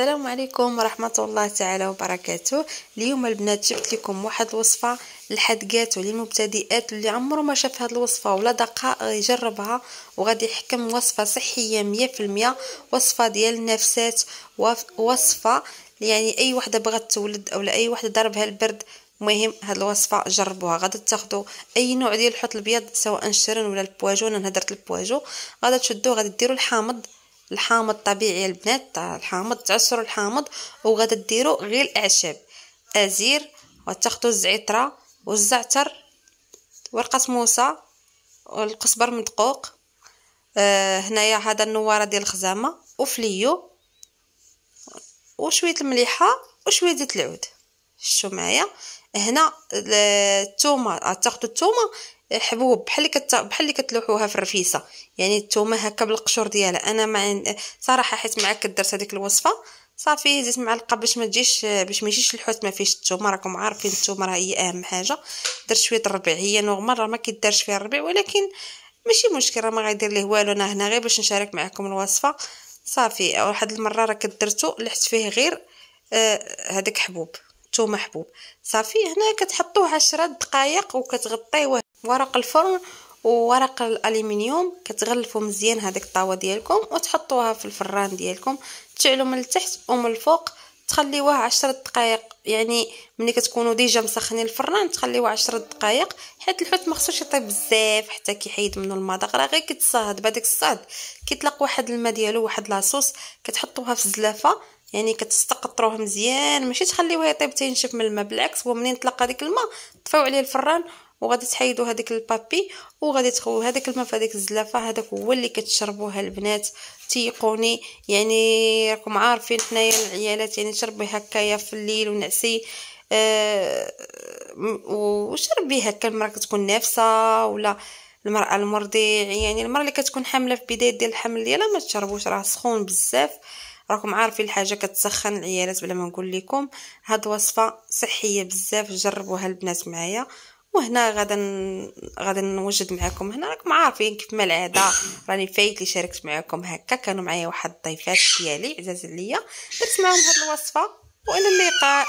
السلام عليكم ورحمة الله تعالى وبركاته اليوم البنات جبت لكم واحد الوصفة للحدقاتو للمبتدئات اللي عمره ما شاف هاد الوصفة ولا دقائق آه، يجربها وغادي يحكم وصفة صحية مية في المية وصفة ديال النفسات وصفة يعني اي وحدة بغات تولد اولا اي وحدة ضربها البرد مهم هاد الوصفه جربوها غادي تاخذوا اي نوع ديال الحوت الابيض سواء الشرن ولا البواجو انا هدرت البواجو غادي تشدوه غادي ديروا الحامض الحامض الطبيعي البنات تاع الحامض تعصروا الحامض وغادا ديروا غير الاعشاب ازير وتاخذوا الزعتره والزعتر ورقه موسى والقزبر مدقوق آه هنايا هذا النواره ديال الخزامه وفليو وشويه المليحه وشويه زيت العود شو معايا هنا الثومه آه، تاخذوا الثومه حبوب بحال كت بحال اللي كتلوحوها في الرفيسه يعني الثومه هكا بالقشور ديالها انا مع صراحه حيت معاك درت هذيك الوصفه صافي زيت معلقه باش ما تجيش باش ما يجيش الحوت ما فيهش الثومه راكم عارفين الثومه راه هي اهم حاجه درت شويه الربيع هي نورمال راه ما كيدارش فيها الربيع ولكن ماشي مشكل راه ما غيدير ليه والو انا هنا غير باش نشارك معكم الوصفه صافي واحد المره راه كدرتو لحت فيه غير هذاك آه حبوب حطو محبوب صافي هنا كتحطوه عشرة دقائق وكتغطيوه ورق الفرن وورق الالومنيوم كتغلفوا مزيان هذيك الطاوه ديالكم وتحطوها في الفران ديالكم تشعلوا من التحت ومن الفوق تخليوه عشرة دقائق يعني ملي كتكونوا ديجا مسخنين الفران تخليوه عشرة دقائق حيت الحوت ما خصوش يطيب بزاف حتى كيحيد منه المذاق راه غير كيتصهد بهذاك الصهد كيطلق واحد الماء ديالو واحد لاصوص كتحطوها في الزلافه يعني كتستقطروه مزيان ماشي تخليوه يطيب تينشف من الماء بالعكس هو منين طلق هذاك الماء طفيو عليه الفران وغادي تحيدوا هذيك البابي وغادي تخويو هذاك الماء في هذيك الزلافه هذاك هو اللي كتشربوه البنات تيقوني يعني راكم عارفين حنايا العيالات يعني تشربي هكايا في الليل ونعسي أه وشربي هكا المراه كتكون نافسه ولا المراه المرضيع يعني المراه اللي كتكون حامله في بدايه ديال الحمل ديالها ما تشربوش راه سخون بزاف أه راكم عارفين الحاجه كتسخن العيالات بلا ما نقول لكم هاد وصفه صحيه بزاف جربوها البنات معايا وهنا غادا غادا نوجد معكم هنا راكم عارفين كيف ما العاده راني فايت اللي شاركت معكم هكا كانوا معايا واحد الضيفات ديالي عزاز عليا درت معاهم هاد الوصفه والى اللقاء